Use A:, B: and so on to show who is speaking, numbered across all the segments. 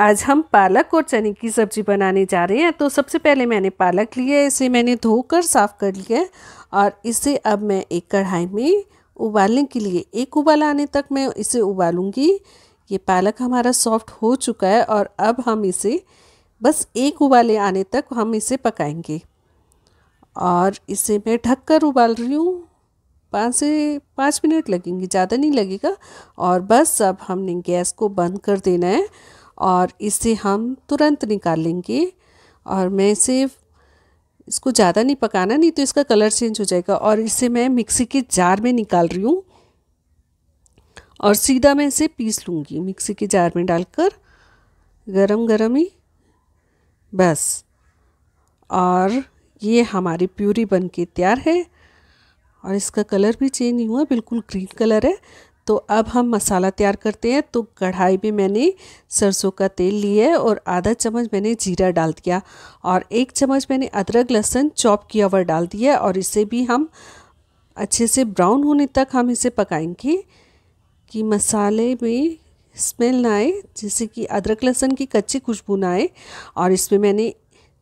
A: आज हम पालक और चने की सब्ज़ी बनाने जा रहे हैं तो सबसे पहले मैंने पालक लिया है इसे मैंने धोकर साफ़ कर लिया है और इसे अब मैं एक कढ़ाई में उबालने के लिए एक उबाल आने तक मैं इसे उबालूंगी ये पालक हमारा सॉफ्ट हो चुका है और अब हम इसे बस एक उबाले आने तक हम इसे पकाएंगे और इसे मैं ढक कर उबाल रही हूँ पाँच से पाँच मिनट लगेंगे ज़्यादा नहीं लगेगा और बस अब हमने गैस को बंद कर देना है और इसे हम तुरंत निकाल लेंगे और मैं इसे इसको ज़्यादा नहीं पकाना नहीं तो इसका कलर चेंज हो जाएगा और इसे मैं मिक्सी के जार में निकाल रही हूँ और सीधा मैं इसे पीस लूँगी मिक्सी के जार में डालकर गरम गरम ही बस और ये हमारी प्यूरी बनके तैयार है और इसका कलर भी चेंज नहीं हुआ बिल्कुल ग्रीन कलर है तो अब हम मसाला तैयार करते हैं तो कढ़ाई में मैंने सरसों का तेल लिया है और आधा चम्मच मैंने जीरा डाल दिया और एक चम्मच मैंने अदरक लहसुन चॉप किया हुआ डाल दिया और इसे भी हम अच्छे से ब्राउन होने तक हम इसे पकाएंगे कि मसाले में स्मेल ना आए जैसे कि अदरक लहसुन की कच्ची खुशबू ना आए और इसमें मैंने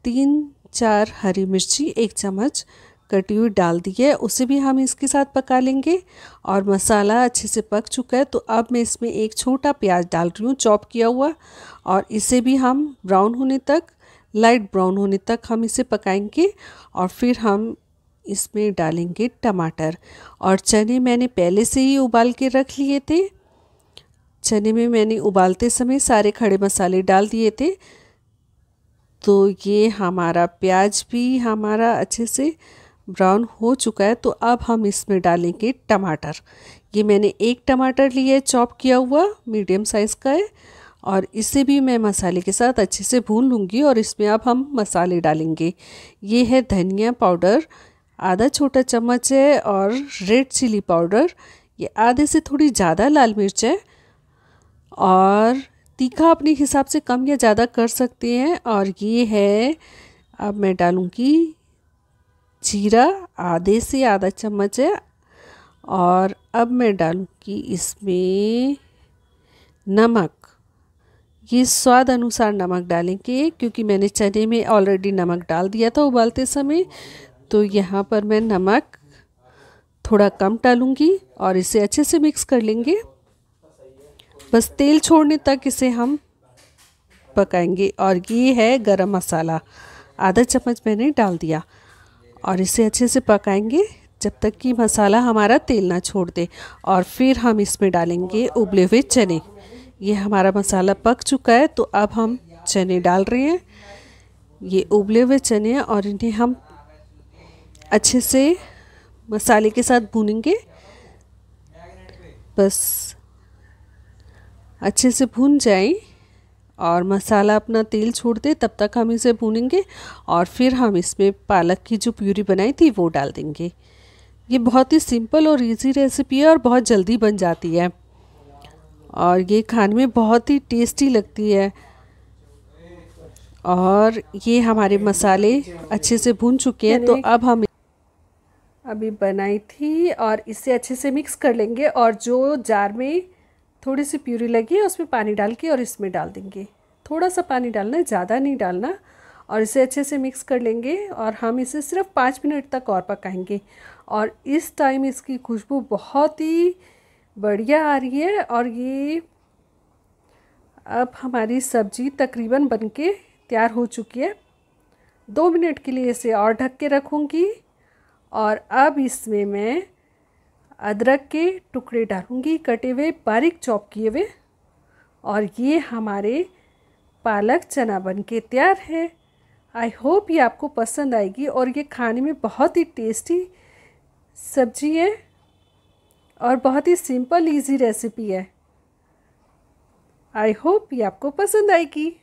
A: तीन चार हरी मिर्ची एक चम्मच कटी हुई डाल दी है उसे भी हम इसके साथ पका लेंगे और मसाला अच्छे से पक चुका है तो अब मैं इसमें एक छोटा प्याज डाल रही हूँ चॉप किया हुआ और इसे भी हम ब्राउन होने तक लाइट ब्राउन होने तक हम इसे पकाएंगे और फिर हम इसमें डालेंगे टमाटर और चने मैंने पहले से ही उबाल के रख लिए थे चने में मैंने उबालते समय सारे खड़े मसाले डाल दिए थे तो ये हमारा प्याज भी हमारा अच्छे से ब्राउन हो चुका है तो अब हम इसमें डालेंगे टमाटर ये मैंने एक टमाटर लिया है चॉप किया हुआ मीडियम साइज़ का है और इसे भी मैं मसाले के साथ अच्छे से भून लूँगी और इसमें अब हम मसाले डालेंगे ये है धनिया पाउडर आधा छोटा चम्मच है और रेड चिली पाउडर ये आधे से थोड़ी ज़्यादा लाल मिर्च है और तीखा अपने हिसाब से कम या ज़्यादा कर सकते हैं और ये है अब मैं डालूँगी जीरा आधे से आधा चम्मच है और अब मैं डालूँगी इसमें नमक ये स्वाद अनुसार नमक डालेंगे क्योंकि मैंने चने में ऑलरेडी नमक डाल दिया था उबालते समय तो यहाँ पर मैं नमक थोड़ा कम डालूँगी और इसे अच्छे से मिक्स कर लेंगे बस तेल छोड़ने तक इसे हम पकाएंगे और ये है गरम मसाला आधा चम्मच मैंने डाल दिया और इसे अच्छे से पकाएंगे जब तक कि मसाला हमारा तेल ना छोड़ दे और फिर हम इसमें डालेंगे उबले हुए चने ये हमारा मसाला पक चुका है तो अब हम चने डाल रहे हैं ये उबले हुए चने और इन्हें हम अच्छे से मसाले के साथ भूनेंगे बस अच्छे से भून जाएं और मसाला अपना तेल छोड़ दे तब तक हम इसे भूनेंगे और फिर हम इसमें पालक की जो प्यूरी बनाई थी वो डाल देंगे ये बहुत ही सिंपल और इजी रेसिपी है और बहुत जल्दी बन जाती है और ये खाने में बहुत ही टेस्टी लगती है और ये हमारे मसाले अच्छे से भून चुके हैं तो अब हम अभी बनाई थी और इसे अच्छे से मिक्स कर लेंगे और जो जार में थोड़ी सी प्यूरी लगी उसमें पानी डाल के और इसमें डाल देंगे थोड़ा सा पानी डालना ज़्यादा नहीं डालना और इसे अच्छे से मिक्स कर लेंगे और हम इसे सिर्फ पाँच मिनट तक और पकाएंगे और इस टाइम इसकी खुशबू बहुत ही बढ़िया आ रही है और ये अब हमारी सब्जी तकरीबन बनके तैयार हो चुकी है दो मिनट के लिए इसे और ढक के रखूँगी और अब इसमें मैं अदरक के टुकड़े डालूँगी कटे हुए बारीक चॉप किए हुए और ये हमारे पालक चना बन के तैयार है आई होप ये आपको पसंद आएगी और ये खाने में बहुत ही टेस्टी सब्जी है और बहुत ही सिंपल इजी रेसिपी है आई होप ये आपको पसंद आएगी